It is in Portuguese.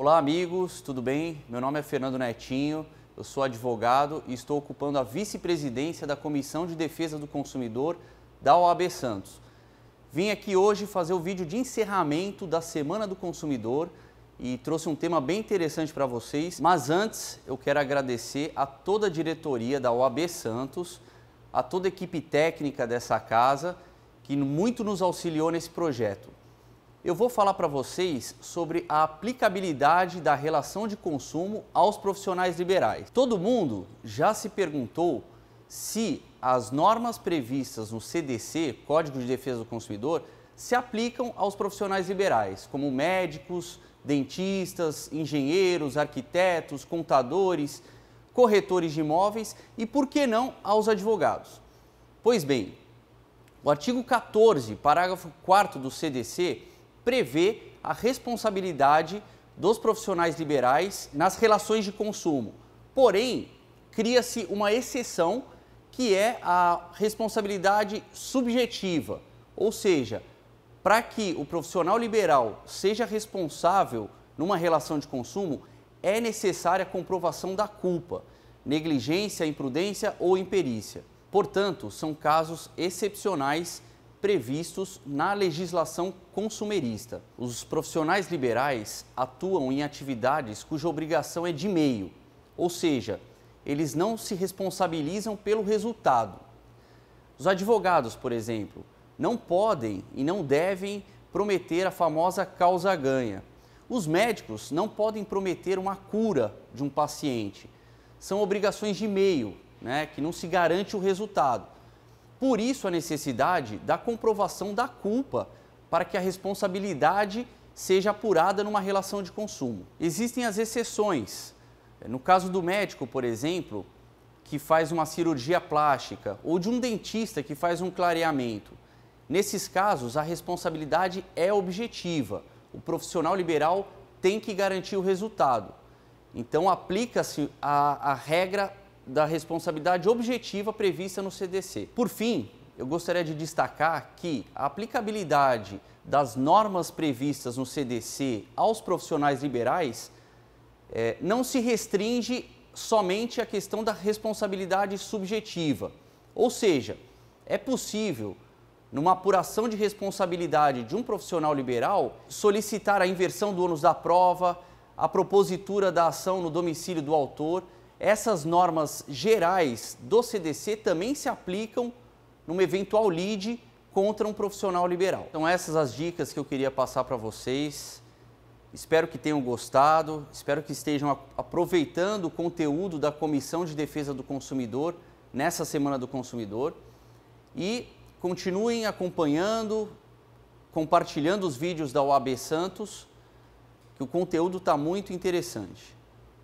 Olá, amigos, tudo bem? Meu nome é Fernando Netinho, eu sou advogado e estou ocupando a vice-presidência da Comissão de Defesa do Consumidor da OAB Santos. Vim aqui hoje fazer o vídeo de encerramento da Semana do Consumidor e trouxe um tema bem interessante para vocês. Mas antes, eu quero agradecer a toda a diretoria da OAB Santos, a toda a equipe técnica dessa casa que muito nos auxiliou nesse projeto eu vou falar para vocês sobre a aplicabilidade da relação de consumo aos profissionais liberais. Todo mundo já se perguntou se as normas previstas no CDC, Código de Defesa do Consumidor, se aplicam aos profissionais liberais, como médicos, dentistas, engenheiros, arquitetos, contadores, corretores de imóveis e, por que não, aos advogados. Pois bem, o artigo 14, parágrafo 4 do CDC, prevê a responsabilidade dos profissionais liberais nas relações de consumo. Porém, cria-se uma exceção que é a responsabilidade subjetiva, ou seja, para que o profissional liberal seja responsável numa relação de consumo, é necessária a comprovação da culpa, negligência, imprudência ou imperícia. Portanto, são casos excepcionais previstos na legislação consumerista. Os profissionais liberais atuam em atividades cuja obrigação é de meio, ou seja, eles não se responsabilizam pelo resultado. Os advogados, por exemplo, não podem e não devem prometer a famosa causa ganha. Os médicos não podem prometer uma cura de um paciente. São obrigações de meio, né, que não se garante o resultado. Por isso, a necessidade da comprovação da culpa para que a responsabilidade seja apurada numa relação de consumo. Existem as exceções. No caso do médico, por exemplo, que faz uma cirurgia plástica ou de um dentista que faz um clareamento. Nesses casos, a responsabilidade é objetiva. O profissional liberal tem que garantir o resultado. Então, aplica-se a, a regra da responsabilidade objetiva prevista no CDC. Por fim, eu gostaria de destacar que a aplicabilidade das normas previstas no CDC aos profissionais liberais é, não se restringe somente à questão da responsabilidade subjetiva. Ou seja, é possível, numa apuração de responsabilidade de um profissional liberal, solicitar a inversão do ônus da prova, a propositura da ação no domicílio do autor essas normas gerais do CDC também se aplicam numa eventual lead contra um profissional liberal. Então essas as dicas que eu queria passar para vocês. Espero que tenham gostado, espero que estejam aproveitando o conteúdo da Comissão de Defesa do Consumidor nessa Semana do Consumidor e continuem acompanhando, compartilhando os vídeos da UAB Santos, que o conteúdo está muito interessante.